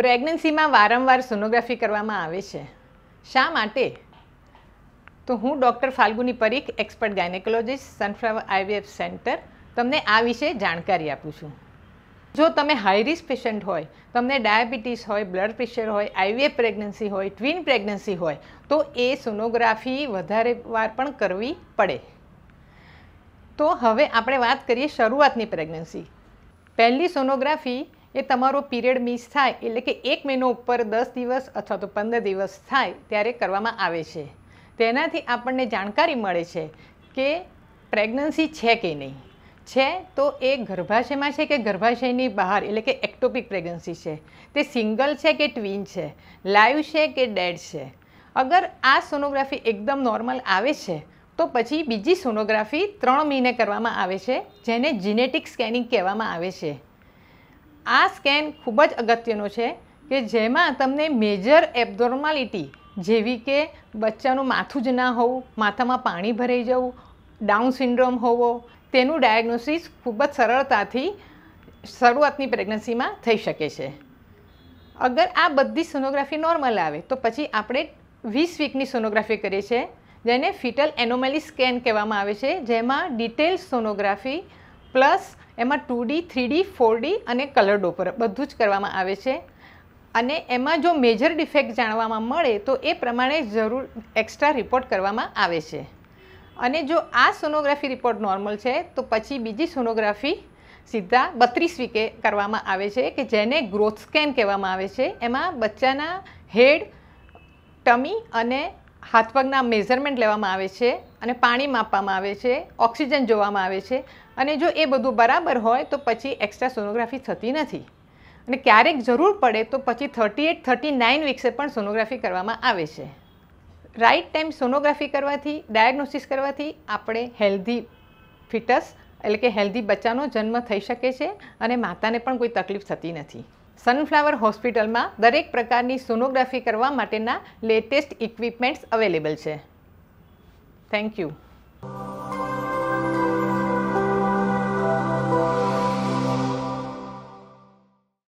પ્રેગ્નન્સીમાં વારંવાર સોનોગ્રાફી કરવામાં આવે છે શા માટે તો હું doctor Falguni Parikh expert gynaecologist Sunflower IVF centre તમને આ વિશે જાણકારી આપું છું જો તમે હાઈ રિસ્ક પેશન્ટ હોય તમને ડાયાબિટીસ હોય બ્લડ પ્રેશર હોય આઈવીએફ પ્રેગ્નન્સી હોય ટ્વિન પ્રેગ્નન્સી હોય તો એ સોનોગ્રાફી વધારે વાર પણ કરવી પડે તો હવે આપણે વાત કરીએ શરૂઆતની પ્રેગ્નન્સી પહેલી સોનોગ્રાફી એ તમારો પિરિયડ મિસ થાય એટલે કે એક મહિનો ઉપર દસ દિવસ અથવા તો પંદર દિવસ થાય ત્યારે કરવામાં આવે છે તેનાથી આપણને જાણકારી મળે છે કે પ્રેગ્નન્સી છે કે નહીં છે તો એ ગર્ભાશયમાં છે કે ગર્ભાશયની બહાર એટલે કે એક્ટોપિક પ્રેગ્નન્સી છે તે સિંગલ છે કે ટ્વિન છે લાઈવ છે કે ડેડ છે અગર આ સોનોગ્રાફી એકદમ નોર્મલ આવે છે તો પછી બીજી સોનોગ્રાફી ત્રણ મહિને કરવામાં આવે છે જેને જીનેટિક સ્કેનિંગ કહેવામાં આવે છે આ સ્કેન ખૂબ જ અગત્યનો છે કે જેમાં તમને મેજર એબનોર્માલિટી જેવી કે બચ્ચાનું માથું જ ના હોવું માથામાં પાણી ભરાઈ જવું ડાઉન સિન્ડ્રોમ હોવો તેનું ડાયગ્નોસિસ ખૂબ જ સરળતાથી શરૂઆતની પ્રેગ્નન્સીમાં થઈ શકે છે અગર આ બધી સોનોગ્રાફી નોર્મલ આવે તો પછી આપણે વીસ વીકની સોનોગ્રાફી કરીએ છીએ જેને ફિટલ એનોમેલી સ્કેન કહેવામાં આવે છે જેમાં ડિટેલ સોનોગ્રાફી પ્લસ એમાં ટુ ડી થ્રી ડી અને કલર ડોપર બધું જ કરવામાં આવે છે અને એમાં જો મેજર ડિફેક્ટ જાણવામાં મળે તો એ પ્રમાણે જરૂર એક્સ્ટ્રા રિપોર્ટ કરવામાં આવે છે અને જો આ સોનોગ્રાફી રિપોર્ટ નોર્મલ છે તો પછી બીજી સોનોગ્રાફી સીધા બત્રીસ વીકે કરવામાં આવે છે કે જેને ગ્રોથ સ્કેન કહેવામાં આવે છે એમાં બચ્ચાના હેડ ટમી અને હાથપગના મેઝરમેન્ટ લેવામાં આવે છે અને પાણી માપવામાં આવે છે ઓક્સિજન જોવામાં આવે છે અને જો એ બધું બરાબર હોય તો પછી એક્સ્ટ્રા સોનોગ્રાફી થતી નથી અને ક્યારેક જરૂર પડે તો પછી થર્ટી એટ થર્ટી નાઇન વીક્સે પણ સોનોગ્રાફી કરવામાં આવે છે રાઈટ ટાઈમ સોનોગ્રાફી કરવાથી ડાયગ્નોસિસ કરવાથી આપણે હેલ્ધી ફિટસ એટલે કે હેલ્ધી બચ્ચાનો જન્મ થઈ શકે છે અને માતાને પણ કોઈ તકલીફ થતી નથી સનફ્લાવર હોસ્પિટલમાં દરેક પ્રકારની સોનોગ્રાફી કરવા માટેના લેટેસ્ટ ઇક્વિપમેન્ટ્સ અવેલેબલ છે Thank you.